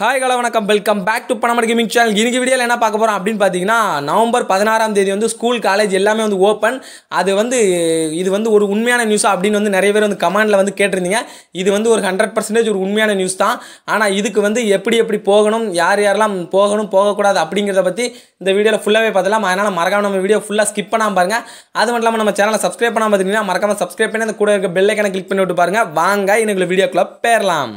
hi கல வணக்கம் welcome back to பணமர் கேமிங் சேனல் இன்னைக்கு வீடியோவில் என்ன பார்க்க போகிறோம் அப்படின்னு பார்த்தீங்கன்னா நவம்பர் பதினாறாம் தேதி வந்து ஸ்கூல் காலேஜ் எல்லாமே வந்து ஓப்பன் அது வந்து இது வந்து ஒரு உண்மையான நியூஸ் அப்படின்னு வந்து நிறைய பேர் வந்து கமெண்டில் வந்து கேட்டிருந்தீங்க இது வந்து ஒரு ஹண்ட்ரட் பர்சன்டேஜ் ஒரு உண்மையான நியூஸ் தான் ஆனால் இதுக்கு வந்து எப்படி எப்படி போகணும் யார் யாரெல்லாம் போகணும் போகக்கூடாது அப்படிங்கிறத பற்றி இந்த வீடியோவில் ஃபுல்லாகவே பார்த்தலாம் அதனால் மறக்காமல் நம்ம வீடியோ ஃபுல்லாக ஸ்கிப் பண்ணாமல் பாருங்கள் அது மட்டும் இல்லாமல் நம்ம சேனலை சப்ஸ்கிரைப் பண்ணாமல் பார்த்தீங்கன்னா மறக்காமல் சப்ஸ்கிரைப் பண்ணி அந்த கூட இருக்க பெல்லைக்கான கிளிக் பண்ணி விட்டு பாருங்கள் வாங்க எனக்கு வீடியோக்குள்ளே பேரலாம்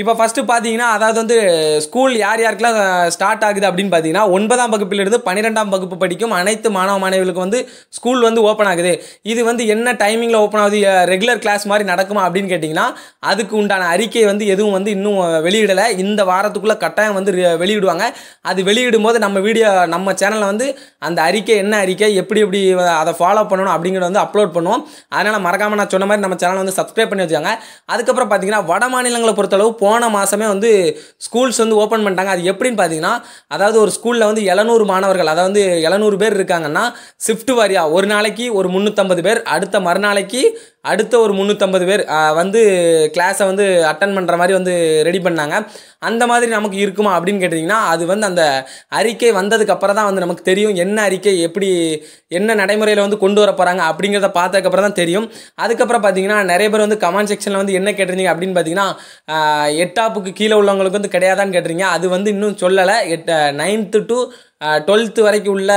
இப்போ ஃபஸ்ட்டு பார்த்தீங்கன்னா அதாவது வந்து ஸ்கூல் யார் யாருக்கெல்லாம் ஸ்டார்ட் ஆகுது அப்படின்னு பார்த்தீங்கன்னா ஒன்பதாம் வகுப்பிலிருந்து பன்னிரெண்டாம் வகுப்பு படிக்கும் அனைத்து மாணவ மாணவிகளுக்கு வந்து ஸ்கூல் வந்து ஓப்பன் ஆகுது இது வந்து என்ன டைமிங்கில் ஓப்பன் ஆகுது ரெகுலர் கிளாஸ் மாதிரி நடக்குமா அப்படின்னு கேட்டிங்கன்னா அதுக்கு உண்டான அறிக்கை வந்து எதுவும் வந்து இன்னும் வெளியிடலை இந்த வாரத்துக்குள்ளே கட்டாயம் வந்து வெளியிடுவாங்க அது வெளியிடும் போது நம்ம வீடியோ நம்ம சேனலில் வந்து அந்த அறிக்கை என்ன அறிக்கை எப்படி எப்படி அதை ஃபாலோ பண்ணணும் அப்படிங்கிறத வந்து அப்லோட் பண்ணுவோம் அதனால் மறக்காமல் நான் சொன்ன மாதிரி நம்ம சேனலை வந்து சப்ஸ்கிரைப் பண்ணி வச்சுக்காங்க அதுக்கப்புறம் பார்த்தீங்கன்னா வட மாநிலங்களை பொறுத்தளவு போன மாதமே வந்து ஸ்கூல்ஸ் வந்து ஓப்பன் பண்ணிட்டாங்க அது எப்படின்னு பார்த்தீங்கன்னா அதாவது ஒரு ஸ்கூலில் வந்து எழுநூறு மாணவர்கள் அதாவது வந்து எழுநூறு பேர் இருக்காங்கன்னா ஷிஃப்ட் வாரியாக ஒரு நாளைக்கு ஒரு முந்நூற்றம்பது பேர் அடுத்த மறுநாளைக்கு அடுத்த ஒரு முந்நூற்றம்பது பேர் வந்து கிளாஸை வந்து அட்டன் பண்ணுற மாதிரி வந்து ரெடி பண்ணாங்க அந்த மாதிரி நமக்கு இருக்குமா அப்படின்னு கேட்டிங்கன்னா அது வந்து அந்த அறிக்கை வந்ததுக்கப்புறம் தான் வந்து நமக்கு தெரியும் என்ன அறிக்கை எப்படி என்ன நடைமுறையில் வந்து கொண்டு வர போகிறாங்க அப்படிங்கிறத பார்த்ததுக்கப்புறம் தான் தெரியும் அதுக்கப்புறம் பார்த்தீங்கன்னா நிறைய பேர் வந்து கமெண்ட் செக்ஷனில் வந்து என்ன கேட்டிருந்தீங்க அப்படின்னு பார்த்தீங்கன்னா எட்டாப்புக்கு கீழே உள்ளவங்களுக்கு வந்து கிடையாதான்னு கேட்டிருங்க அது வந்து இன்னும் சொல்லலை எட் நைன்த்து டு டுவெல்த்து வரைக்கும் உள்ள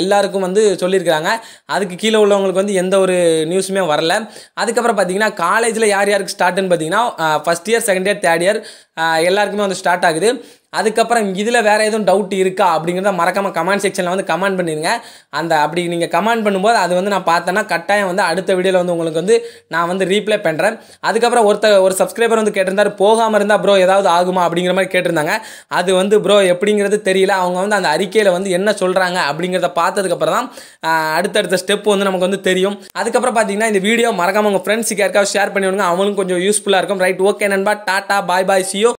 எல்லாருக்கும் வந்து சொல்லியிருக்கிறாங்க அதுக்கு கீழே உள்ளவங்களுக்கு வந்து எந்த ஒரு நியூஸுமே வரல அதுக்கப்புறம் பார்த்தீங்கன்னா காலேஜில் யார் யாருக்கு ஸ்டார்ட்னு பார்த்தீங்கன்னா first year second year third year எல்லாருக்குமே வந்து ஸ்டார்ட் ஆகுது அதுக்கப்புறம் இதில் வேறு எதுவும் டவுட் இருக்கா அப்படிங்கிறத மறக்காமல் கமெண்ட் செக்ஷனில் வந்து கமெண்ட் பண்ணிடுங்க அந்த அப்படி நீங்கள் கமெண்ட் பண்ணும்போது அது வந்து நான் பார்த்தேன்னா கட்டாயம் வந்து அடுத்த வீடியோவில் வந்து உங்களுக்கு வந்து நான் வந்து ரீப்ளை பண்ணுறேன் அதுக்கப்புறம் ஒருத்த ஒரு சப்ஸ்கிரைபர் வந்து கேட்டிருந்தார் போகாமல் இருந்தால் ப்ரோ ஏதாவது ஆகுமா அப்படிங்கிற மாதிரி கேட்டிருந்தாங்க அது வந்து ப்ரோ எப்படிங்கிறது தெரியல அவங்க வந்து அந்த அறிக்கையில் வந்து என்ன சொல்கிறாங்க அப்படிங்கிறத பார்த்ததுக்கப்புறம் தான் அடுத்தடுத்த ஸ்டெப் வந்து நமக்கு வந்து தெரியும் அதுக்கப்புறம் பார்த்தீங்கன்னா இந்த வீடியோ மறக்காமல் உங்கள் ஃப்ரெண்ட்ஸுக்கு யாருக்காவது ஷேர் பண்ணிவிடுங்க அவங்களும் கொஞ்சம் யூஸ்ஃபுல்லாக இருக்கும் ரைட் ஓகே நண்பா டாட்டா பாய் பாய் சியோ